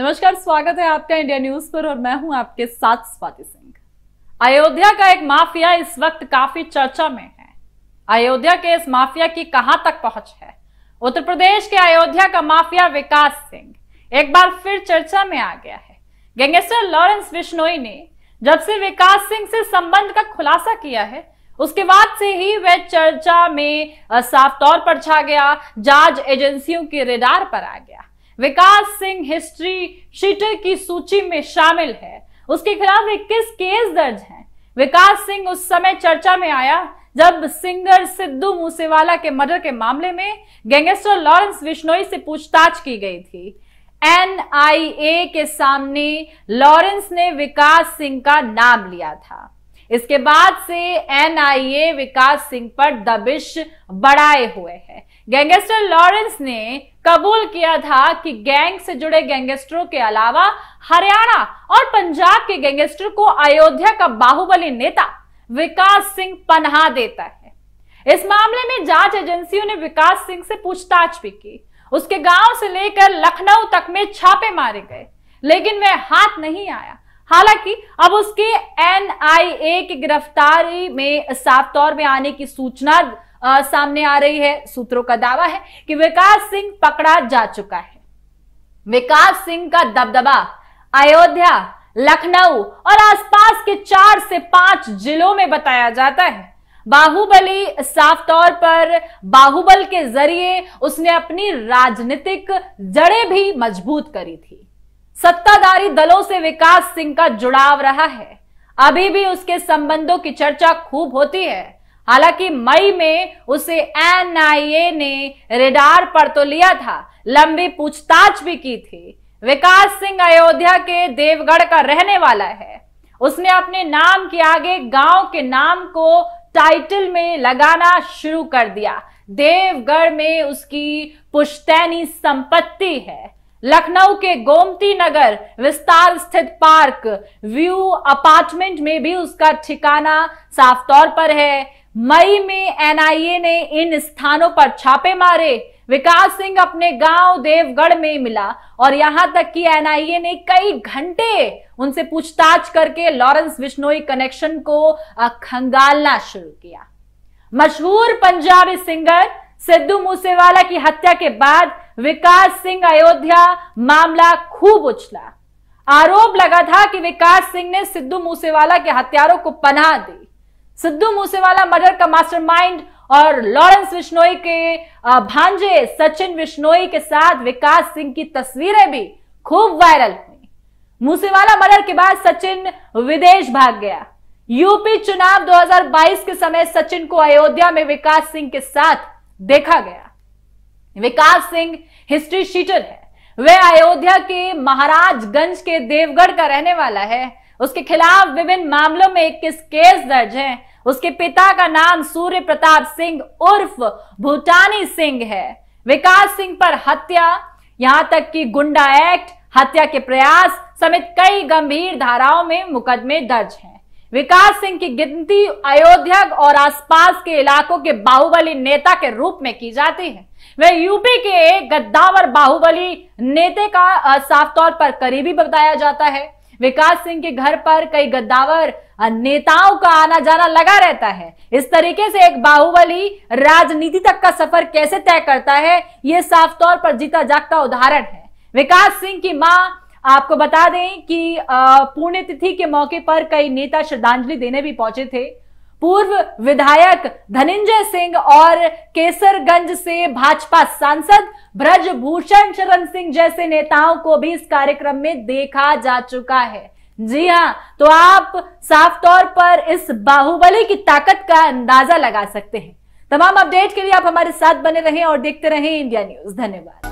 नमस्कार स्वागत है आपका इंडिया न्यूज पर और मैं हूं आपके साथ स्वाति सिंह अयोध्या का एक माफिया इस वक्त काफी चर्चा में है अयोध्या के इस माफिया की कहां तक पहुंच है उत्तर प्रदेश के अयोध्या का माफिया विकास सिंह एक बार फिर चर्चा में आ गया है गैंगस्टर लॉरेंस बिश्नोई ने जब से विकास सिंह से संबंध का खुलासा किया है उसके बाद से ही वह चर्चा में साफ तौर पर छा गया जांच एजेंसियों के रेडार पर आ गया विकास सिंह हिस्ट्री शीटर की सूची में शामिल है उसके खिलाफ इक्कीस केस दर्ज हैं विकास सिंह उस समय चर्चा में आया जब सिंगर सिद्धू मूसेवाला के मर्डर के मामले में गैंगस्टर लॉरेंस विश्नोई से पूछताछ की गई थी एनआईए के सामने लॉरेंस ने विकास सिंह का नाम लिया था इसके बाद से एनआईए विकास सिंह पर दबिश बढ़ाए हुए है गैंगस्टर लॉरेंस ने कबूल किया था कि गैंग से जुड़े गैंगस्टरों के अलावा हरियाणा और पंजाब के गैंगस्टर को अयोध्या का बाहुबली नेता विकास सिंह पन्हा देता है इस मामले में जांच एजेंसियों ने विकास सिंह से पूछताछ भी की उसके गांव से लेकर लखनऊ तक में छापे मारे गए लेकिन वह हाथ नहीं आया हालांकि अब उसके एनआईए की गिरफ्तारी में साफ तौर में आने की सूचना आ, सामने आ रही है सूत्रों का दावा है कि विकास सिंह पकड़ा जा चुका है विकास सिंह का दबदबा अयोध्या लखनऊ और आसपास के चार से पांच जिलों में बताया जाता है बाहुबली साफ तौर पर बाहुबल के जरिए उसने अपनी राजनीतिक जड़ें भी मजबूत करी थी सत्ताधारी दलों से विकास सिंह का जुड़ाव रहा है अभी भी उसके संबंधों की चर्चा खूब होती है हालांकि मई में उसे एनआईए ने रेडार पर तो लिया था लंबी पूछताछ भी की थी विकास सिंह अयोध्या के देवगढ़ का रहने वाला है उसने अपने नाम के आगे गांव के नाम को टाइटल में लगाना शुरू कर दिया देवगढ़ में उसकी पुश्तैनी संपत्ति है लखनऊ के गोमती नगर विस्तार स्थित पार्क व्यू अपार्टमेंट में भी उसका ठिकाना साफ तौर पर है मई में एनआईए ने इन स्थानों पर छापे मारे विकास सिंह अपने गांव देवगढ़ में मिला और यहां तक कि एनआईए ने कई घंटे उनसे पूछताछ करके लॉरेंस बिश्नोई कनेक्शन को खंगालना शुरू किया मशहूर पंजाबी सिंगर सिद्धू मूसेवाला की हत्या के बाद विकास सिंह अयोध्या मामला खूब उछला आरोप लगा था कि विकास सिंह ने सिद्धू मूसेवाला के हत्यारों को पनाह दी सिद्धू मूसेवाला मर्डर का मास्टरमाइंड और लॉरेंस विश्नोई के भांजे सचिन विश्नोई के साथ विकास सिंह की तस्वीरें भी खूब वायरल हुई मूसेवाला मर्डर के बाद सचिन विदेश भाग गया यूपी चुनाव 2022 के समय सचिन को अयोध्या में विकास सिंह के साथ देखा गया विकास सिंह हिस्ट्री शीटर है वह अयोध्या के महाराजगंज के देवगढ़ का रहने वाला है उसके खिलाफ विभिन्न मामलों में इक्कीस केस दर्ज हैं उसके पिता का नाम सूर्य प्रताप सिंह उर्फ भूटानी सिंह है विकास सिंह पर हत्या यहां तक कि गुंडा एक्ट हत्या के प्रयास समेत कई गंभीर धाराओं में मुकदमे दर्ज हैं विकास सिंह की गिनती अयोध्या और आसपास के इलाकों के बाहुबली नेता के रूप में की जाती है वह यूपी के गद्दावर बाहुबली नेता का साफ तौर पर करीबी बताया जाता है विकास सिंह के घर पर कई गद्दावर नेताओं का आना जाना लगा रहता है इस तरीके से एक बाहुबली राजनीति तक का सफर कैसे तय करता है यह साफ तौर पर जीता जागता उदाहरण है विकास सिंह की मां आपको बता दें कि पुण्यतिथि के मौके पर कई नेता श्रद्धांजलि देने भी पहुंचे थे पूर्व विधायक धनंजय सिंह और केसरगंज से भाजपा सांसद ब्रजभूषण शरण सिंह जैसे नेताओं को भी इस कार्यक्रम में देखा जा चुका है जी हाँ तो आप साफ तौर पर इस बाहुबली की ताकत का अंदाजा लगा सकते हैं तमाम अपडेट के लिए आप हमारे साथ बने रहें और देखते रहें इंडिया न्यूज धन्यवाद